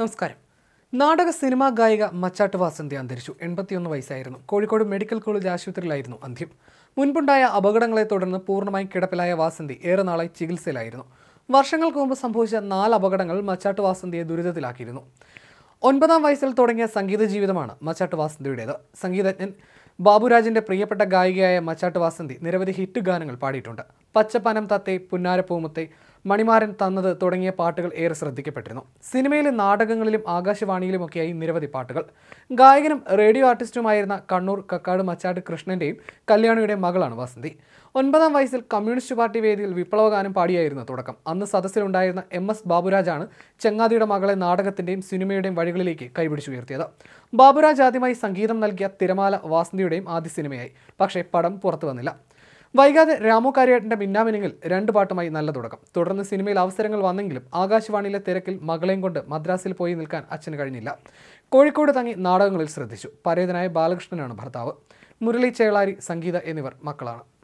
നമസ്കാരം നാടക സിനിമാ ഗായിക മച്ചാട്ട് വാസന്തി അന്തരിച്ചു എൺപത്തിയൊന്ന് വയസ്സായിരുന്നു കോഴിക്കോട് മെഡിക്കൽ കോളേജ് ആശുപത്രിയിലായിരുന്നു അന്ത്യം മുൻപുണ്ടായ അപകടങ്ങളെ തുടർന്ന് പൂർണ്ണമായും കിടപ്പിലായ വാസന്തി ഏറെ നാളായി ചികിത്സയിലായിരുന്നു വർഷങ്ങൾക്ക് മുമ്പ് സംഭവിച്ച നാല് അപകടങ്ങൾ മച്ചാട്ട് വാസന്തിയെ ദുരിതത്തിലാക്കിയിരുന്നു ഒൻപതാം വയസ്സിൽ തുടങ്ങിയ സംഗീത ജീവിതമാണ് മച്ചാട്ട് വാസന്തിയുടേത് സംഗീതജ്ഞൻ ബാബുരാജിന്റെ പ്രിയപ്പെട്ട ഗായികയായ മച്ചാട്ട് വാസന്തി നിരവധി ഹിറ്റ് ഗാനങ്ങൾ പാടിയിട്ടുണ്ട് പച്ചപ്പനം തത്തെ പുന്നാരപ്പൂമത്തെ മണിമാരൻ തന്നത് തുടങ്ങിയ പാട്ടുകൾ ഏറെ ശ്രദ്ധിക്കപ്പെട്ടിരുന്നു സിനിമയിലെ നാടകങ്ങളിലും ആകാശവാണിയിലുമൊക്കെയായി നിരവധി പാട്ടുകൾ ഗായകനും റേഡിയോ ആർട്ടിസ്റ്റുമായിരുന്ന കണ്ണൂർ കക്കാട് മച്ചാട്ട് കൃഷ്ണന്റെയും കല്യാണിയുടെ മകളാണ് വസന്തി ഒൻപതാം വയസ്സിൽ കമ്മ്യൂണിസ്റ്റ് പാർട്ടി വേദിയിൽ വിപ്ലവഗാനം പാടിയായിരുന്നു തുടക്കം അന്ന് സദസ്സിലുണ്ടായിരുന്ന എം എസ് ബാബുരാജാണ് ചെങ്ങാതിയുടെ മകളെ നാടകത്തിന്റെയും സിനിമയുടെയും വഴികളിലേക്ക് കൈപിടിച്ചുയർത്തിയത് ബാബുരാജ് ആദ്യമായി സംഗീതം നൽകിയ തിരമാല വാസന്തിയുടെ മമ്മൂട്ടിയുടെയും ആദ്യ സിനിമയായി പക്ഷേ പടം പുറത്തു വന്നില്ല വൈകാതെ രാമു കാര്യേട്ടൻ്റെ മിന്നാമിനിങ്ങിൽ രണ്ട് പാട്ടുമായി നല്ല തുടക്കം തുടർന്ന് സിനിമയിൽ അവസരങ്ങൾ വന്നെങ്കിലും ആകാശവാണിയിലെ തിരക്കിൽ മകളെയും കൊണ്ട് മദ്രാസിൽ പോയി നിൽക്കാൻ അച്ഛന് കഴിഞ്ഞില്ല കോഴിക്കോട് തങ്ങി നാടകങ്ങളിൽ ശ്രദ്ധിച്ചു പരേതനായ ബാലകൃഷ്ണനാണ് ഭർത്താവ് മുരളി ചേളാരി സംഗീത എന്നിവർ മക്കളാണ്